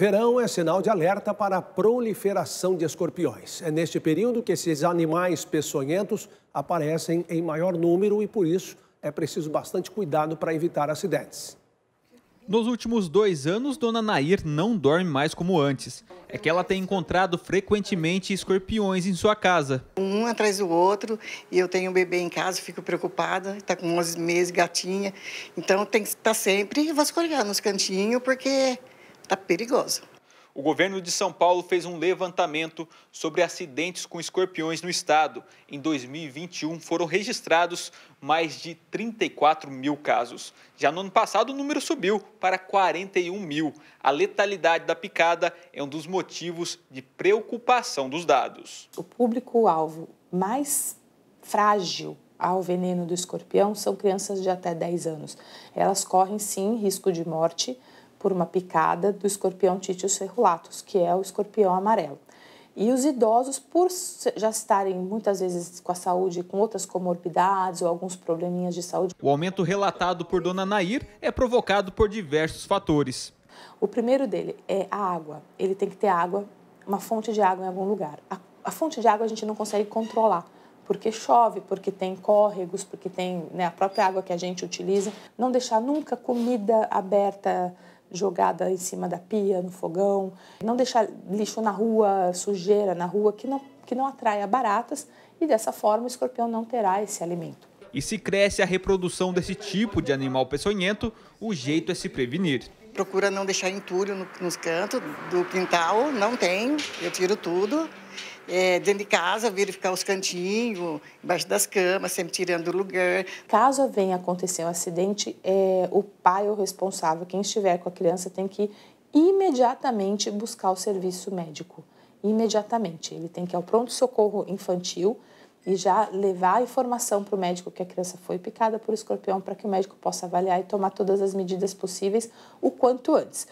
Verão é sinal de alerta para a proliferação de escorpiões. É neste período que esses animais peçonhentos aparecem em maior número e, por isso, é preciso bastante cuidado para evitar acidentes. Nos últimos dois anos, Dona Nair não dorme mais como antes. É que ela tem encontrado frequentemente escorpiões em sua casa. Um atrás do outro, e eu tenho um bebê em casa, fico preocupada, está com 11 meses, gatinha. Então tem que estar sempre vasculhando os cantinhos, porque está perigosa. O governo de São Paulo fez um levantamento sobre acidentes com escorpiões no estado. Em 2021, foram registrados mais de 34 mil casos. Já no ano passado, o número subiu para 41 mil. A letalidade da picada é um dos motivos de preocupação dos dados. O público-alvo mais frágil ao veneno do escorpião são crianças de até 10 anos. Elas correm sim risco de morte por uma picada do escorpião Titius ferrulatus, que é o escorpião amarelo. E os idosos, por já estarem muitas vezes com a saúde, com outras comorbidades ou alguns probleminhas de saúde. O aumento relatado por Dona Nair é provocado por diversos fatores. O primeiro dele é a água. Ele tem que ter água, uma fonte de água em algum lugar. A, a fonte de água a gente não consegue controlar, porque chove, porque tem córregos, porque tem né, a própria água que a gente utiliza. Não deixar nunca comida aberta jogada em cima da pia, no fogão, não deixar lixo na rua, sujeira na rua, que não, que não atraia baratas e dessa forma o escorpião não terá esse alimento. E se cresce a reprodução desse tipo de animal peçonhento, o jeito é se prevenir. Procura não deixar entulho no, nos cantos do quintal, não tem, eu tiro tudo. É, dentro de casa, verificar os cantinhos, embaixo das camas, sempre tirando o lugar. Caso venha acontecer um acidente, é, o pai ou responsável, quem estiver com a criança, tem que imediatamente buscar o serviço médico. Imediatamente. Ele tem que ir ao pronto-socorro infantil e já levar a informação para o médico que a criança foi picada por escorpião para que o médico possa avaliar e tomar todas as medidas possíveis o quanto antes.